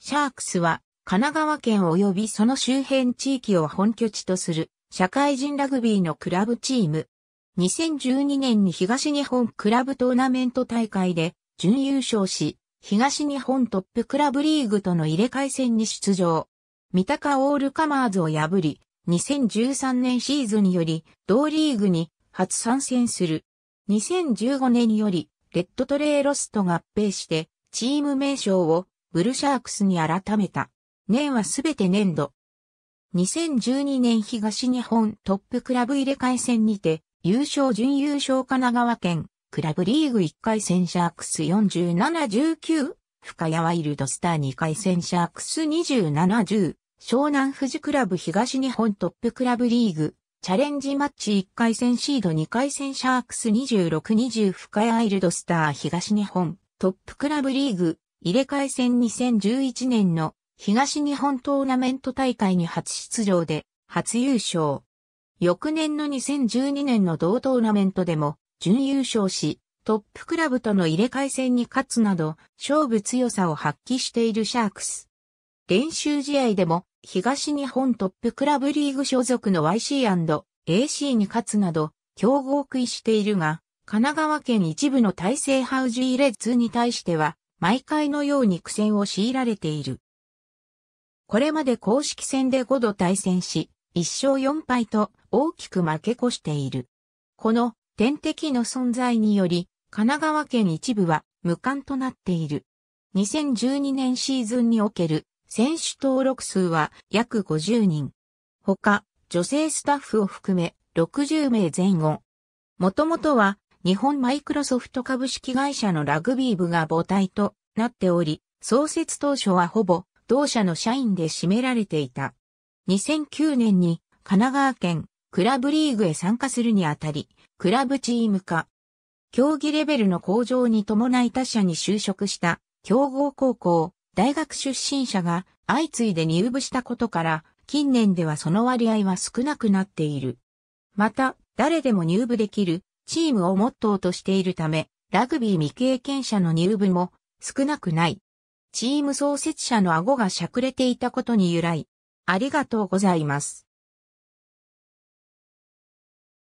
シャークスは神奈川県及びその周辺地域を本拠地とする社会人ラグビーのクラブチーム。2012年に東日本クラブトーナメント大会で準優勝し、東日本トップクラブリーグとの入れ替え戦に出場。三鷹オールカマーズを破り、2013年シーズンより同リーグに初参戦する。2015年よりレッドトレーロスと合併してチーム名称をブルシャークスに改めた。年はすべて年度。2012年東日本トップクラブ入れ替え戦にて、優勝準優勝神奈川県、クラブリーグ1回戦シャークス4719、深谷ワイルドスター2回戦シャークス2710、湘南富士クラブ東日本トップクラブリーグ、チャレンジマッチ1回戦シード2回戦シャークス2620深谷ワイルドスター東日本トップクラブリーグ入れ替え戦2011年の東日本トーナメント大会に初出場で初優勝。翌年の2012年の同トーナメントでも準優勝し、トップクラブとの入れ替え戦に勝つなど、勝負強さを発揮しているシャークス。練習試合でも、東日本トップクラブリーグ所属の YC&AC に勝つなど、強豪食いしているが、神奈川県一部の大勢ハウジーレッズに対しては、毎回のように苦戦を強いられている。これまで公式戦で5度対戦し、1勝4敗と大きく負け越している。この天敵の存在により、神奈川県一部は無冠となっている。2012年シーズンにおける選手登録数は約50人。他、女性スタッフを含め60名前後。もともとは日本マイクロソフト株式会社のラグビー部が母体となっており、創設当初はほぼ同社の社員で占められていた。2009年に神奈川県クラブリーグへ参加するにあたり、クラブチーム化。競技レベルの向上に伴い他社に就職した競合高校、大学出身者が相次いで入部したことから、近年ではその割合は少なくなっている。また、誰でも入部できるチームをモットーとしているため、ラグビー未経験者の入部も少なくない。チーム創設者の顎がしゃくれていたことに由来。ありがとうございます。